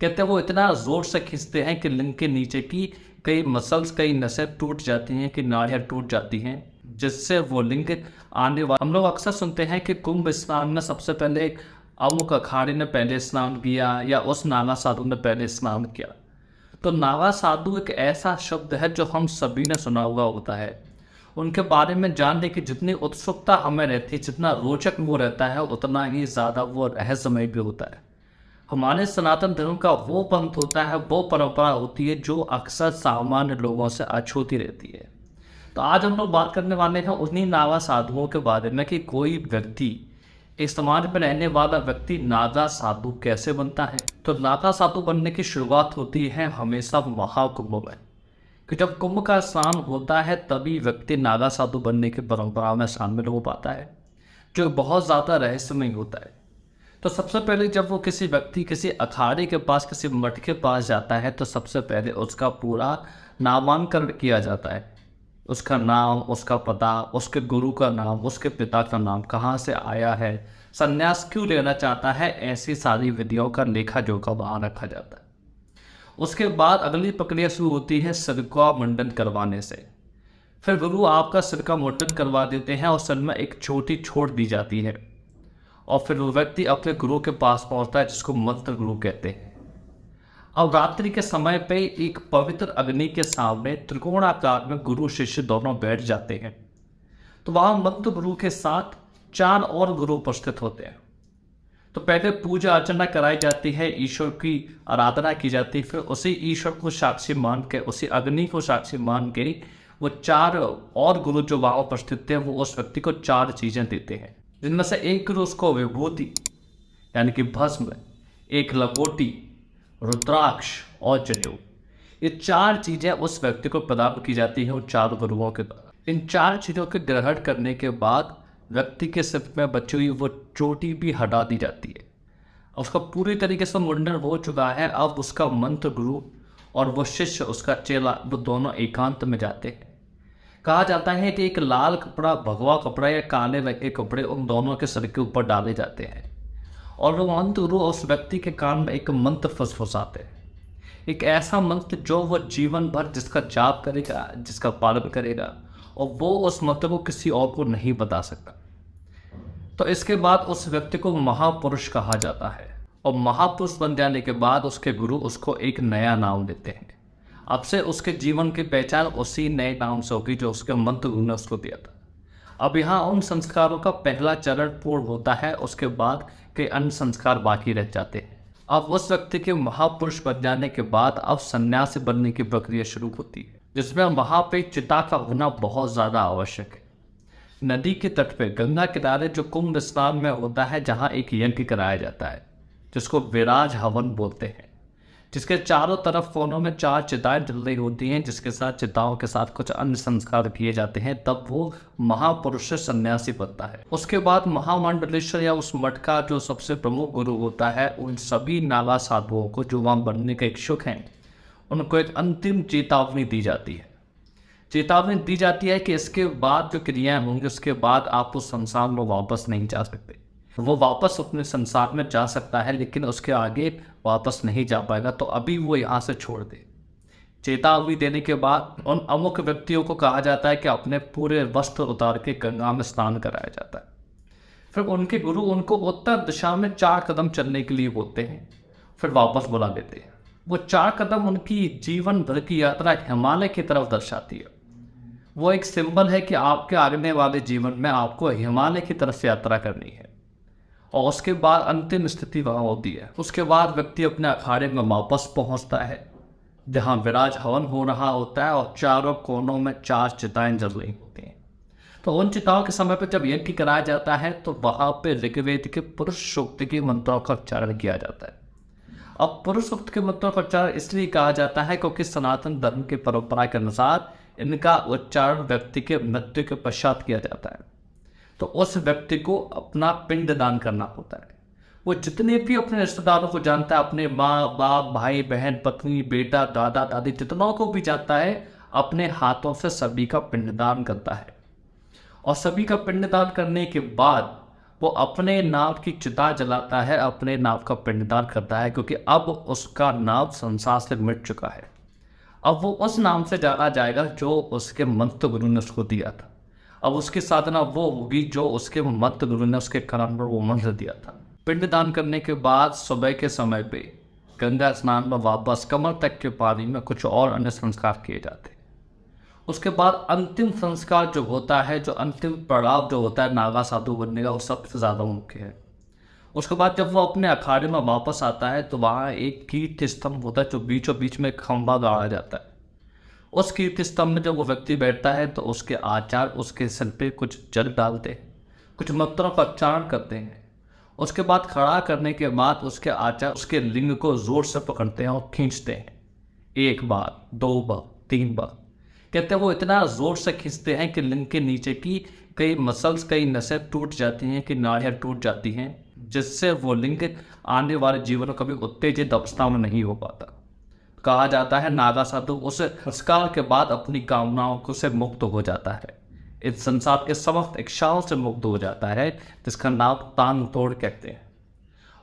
कहते हैं वो इतना ज़ोर से खींचते हैं कि लिंग के नीचे की कई मसल्स कई नसें टूट जाती हैं कि नाड़ियाँ टूट जाती हैं जिससे वो लिंग आने वाले हम लोग अक्सर सुनते हैं कि कुंभ स्नान में सबसे पहले एक अमुक अखाड़े ने पहले स्नान किया या उस नाना साधु ने पहले स्नान किया तो नागा साधु एक ऐसा शब्द है जो हम सभी ने सुना हुआ होता है उनके बारे में जानने की जितनी उत्सुकता हमें रहती है जितना रोचक वो रहता है उतना ही ज़्यादा वो रहस्यमय भी होता है हमारे सनातन धर्म का वो पंथ होता है वो परंपरा होती है जो अक्सर सामान्य लोगों से अछूती रहती है तो आज हम लोग बात करने वाले हैं उन्हीं नागा साधुओं के बारे में कि कोई व्यक्ति इस समाज में रहने वाला व्यक्ति नागा साधु कैसे बनता है तो नागा साधु बनने की शुरुआत होती है हमेशा महाकुंभ में कि जब कुंभ का स्नान होता है तभी व्यक्ति नागा साधु बनने की परंपरा में शामिल हो पाता है जो बहुत ज़्यादा रहस्यमय होता है तो सबसे पहले जब वो किसी व्यक्ति किसी अखाड़े के पास किसी मठ के पास जाता है तो सबसे पहले उसका पूरा नामांकन किया जाता है उसका नाम उसका पता उसके गुरु का नाम उसके पिता का नाम कहाँ से आया है संन्यास क्यों लेना चाहता है ऐसी सारी विधियों का लेखा जोखा वहाँ रखा जाता है उसके बाद अगली प्रक्रिया शुरू होती है सिरका मुंडन करवाने से फिर गुरु आपका सिरका मुंडन करवा देते हैं और सन में एक छोटी छोड़ दी जाती है और फिर वो व्यक्ति अपने गुरु के पास पहुंचता है जिसको मंत्र गुरु कहते हैं अब रात्रि के समय पे एक पवित्र अग्नि के सामने त्रिकोणाकार में गुरु शिष्य दोनों बैठ जाते हैं तो वहां मंत्र गुरु के साथ चार और गुरु उपस्थित होते हैं तो पहले पूजा अर्चना कराई जाती है ईश्वर की आराधना की जाती है फिर उसी ईश्वर को साक्षी मान के उसी अग्नि को साक्षी मान के वो चार और गुरु जो वहाँ उपस्थित थे वो उस व्यक्ति को चार चीज़ें देते हैं जिनमें से एक रोज को विभूति यानी कि भस्म एक लकोटी रुद्राक्ष और जनेऊ ये चार चीज़ें उस व्यक्ति को प्रदान की जाती है उन चार गुरुओं के द्वारा इन चार चीज़ों के ग्रहण करने के बाद व्यक्ति के सिर में बची हुई वो चोटी भी हटा दी जाती है उसका पूरी तरीके से मुंडन हो चुका है अब उसका मंत्र गुरु और वो शिष्य उसका चेला वो दोनों एकांत में जाते हैं कहा जाता है कि एक लाल कपड़ा भगवा कपड़ा या काले रंग के कपड़े उन दोनों के सर के ऊपर डाले जाते हैं और वो मंत्र गुरु उस व्यक्ति के कान में एक मंत्र फसफुसाते हैं एक ऐसा मंत्र जो वो जीवन भर जिसका जाप करेगा जिसका पालन करेगा और वो उस मंत्र को किसी और को नहीं बता सकता तो इसके बाद उस व्यक्ति को महापुरुष कहा जाता है और महापुरुष बन जाने के बाद उसके गुरु उसको एक नया नाम देते हैं अब से उसके जीवन की पहचान उसी नए नाम से होगी जो उसके मंत्र ने उसको दिया था अब यहाँ उन संस्कारों का पहला चरण पूर्ण होता है उसके बाद के अन्य संस्कार बाकी रह जाते हैं अब उस व्यक्ति के महापुरुष बन जाने के बाद अब संन्यास बनने की प्रक्रिया शुरू होती है जिसमें वहाँ पे चिता का होना बहुत ज़्यादा आवश्यक है नदी के तट पे गंगा किनारे जो कुंभ स्नान में होता है जहाँ एक यज्ञ कराया जाता है जिसको विराज हवन बोलते हैं जिसके चारों तरफ फोनों में चार चिताएं जल रही होती हैं जिसके साथ चिताओं के साथ कुछ अन्य संस्कार किए जाते हैं तब वो महापुरुष सन्यासी बनता है उसके बाद महामंडलेश्वर या उस मठ का जो सबसे प्रमुख गुरु होता है उन सभी नाला साधुओं को जो वहाँ बनने के इच्छुक हैं उनको एक अंतिम चेतावनी दी जाती है चेतावनी दी जाती है कि इसके बाद जो क्रियाएं होंगी उसके बाद आप उस संसार में वापस नहीं जा सकते तो वो वापस अपने संसार में जा सकता है लेकिन उसके आगे वापस नहीं जा पाएगा तो अभी वो यहाँ से छोड़ दे चेतावनी देने के बाद उन अमुक व्यक्तियों को कहा जाता है कि अपने पूरे वस्त्र उतार के गंगा में स्नान कराया जाता है फिर उनके गुरु उनको उत्तर दिशा में चार कदम चलने के लिए बोलते हैं फिर वापस बुला लेते हैं वो चार कदम उनकी जीवन भर की यात्रा हिमालय की तरफ दर्शाती है वो एक सिंबल है कि आपके आगने वाले जीवन में आपको हिमालय की तरफ से यात्रा करनी है और उसके बाद अंतिम स्थिति वहाँ होती है उसके बाद व्यक्ति अपने अखाड़े में वापस पहुँचता है जहाँ विराज हवन हो रहा होता है और चारों कोनों में चार चिताएं जल रही होती हैं तो उन चिताओं के समय पर जब यज्ञ कराया जाता है तो वहाँ पर ऋग्वेद के पुरुष सूक्त के मंत्रों का उच्चारण किया जाता है अब पुरुष सूक्त के मंत्रों का उच्चारण इसलिए कहा जाता है क्योंकि सनातन धर्म की परंपरा के अनुसार इनका उच्चारण व्यक्ति के मृत्यु के पश्चात किया जाता है तो उस व्यक्ति को अपना पिंड दान करना होता है वो जितने भी अपने रिश्तेदारों को जानता है अपने माँ बाप भाई बहन पत्नी बेटा दादा दादी जितनों को भी जानता है अपने हाथों से सभी का पिंडदान करता है और सभी का पिंडदान करने के बाद वो अपने नाव की चिता जलाता है अपने नाव का पिंडदान करता है क्योंकि अब उसका नाव संसार से मिट चुका है अब वो उस नाम से जाना जाएगा जो उसके मंत्र गुरु ने उसको दिया था अब उसके साथ ना वो होगी जो उसके मत गुरु ने उसके करण पर वो मंत्र दिया था पिंडदान करने के बाद सुबह के समय पे गंगा स्नान में वापस कमर तक के पानी में कुछ और अन्य संस्कार किए जाते उसके बाद अंतिम संस्कार जो होता है जो अंतिम पड़ाव जो होता है नागा साधु बनने का वो सबसे ज़्यादा मुख्य है उसके बाद जब वो अपने अखाड़े में वापस आता है तो वहाँ एक कीट स्तंभ होता है जो बीचों बीच में खंभा गाड़ा जाता है उस कीर्ति स्तंभ में जब वो व्यक्ति बैठता है तो उसके आचार उसके सिर पे कुछ जल डालते हैं कुछ मंत्रों का उच्चारण करते हैं उसके बाद खड़ा करने के बाद उसके आचार उसके लिंग को जोर से पकड़ते हैं और खींचते हैं एक बार दो बार तीन बार कहते हैं वो इतना जोर से खींचते हैं कि लिंग के नीचे की कई मसल्स कई नसें टूट जाती हैं कि नाड़ियाँ टूट जाती हैं जिससे वो लिंग आने वाले जीवन कभी उत्तेजित अवस्था में नहीं हो पाता कहा जाता है नागा साधु उस संस्कार हाँ। के बाद अपनी कामनाओं से मुक्त हो जाता है इस संसार के समस्त इच्छाओं से मुक्त हो जाता है जिसका नाम तांग तोड़ कहते हैं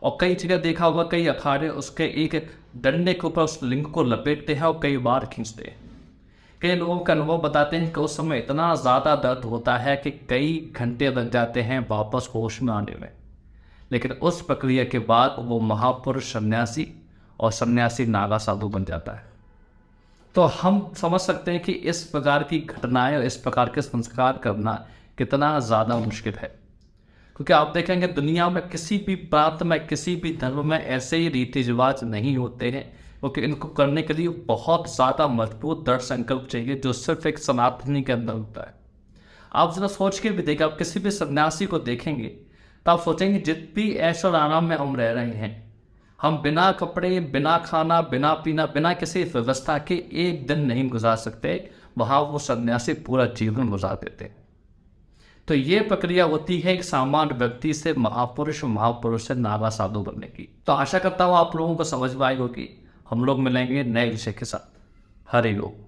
और कई जगह देखा होगा कई अखाड़े उसके एक डंडे के ऊपर उस लिंग को लपेटते हैं और कई बार खींचते हैं कई लोगों का अनुभव बताते हैं कि उस समय इतना ज़्यादा दर्द होता है कि कई घंटे लग जाते हैं वापस होश में आने में लेकिन उस प्रक्रिया के बाद वो महापुरुष सन्यासी और सन्यासी नागा साधु बन जाता है तो हम समझ सकते हैं कि इस प्रकार की घटनाएं और इस प्रकार के संस्कार करना कितना ज़्यादा मुश्किल है क्योंकि आप देखेंगे दुनिया में किसी भी प्रांत में किसी भी धर्म में ऐसे ही रीति रिवाज नहीं होते हैं क्योंकि इनको करने के लिए बहुत ज़्यादा मजबूत दृढ़ संकल्प चाहिए जो सिर्फ एक सनातनी के अंदर होता है आप जरा सोच के भी देखें आप किसी भी सन्यासी को देखेंगे तो आप सोचेंगे जित भी ऐश और आराम में हम रह रहे हैं हम बिना कपड़े बिना खाना बिना पीना बिना किसी व्यवस्था के एक दिन नहीं गुजार सकते वहाँ वो सन्यासी पूरा जीवन गुजार देते तो ये प्रक्रिया होती है एक सामान्य व्यक्ति से महापुरुष महापुरुष से नागा साधु बनने की तो आशा करता हूँ आप लोगों को समझ में आई होगी हम लोग मिलेंगे नए विषय के साथ हरे लोग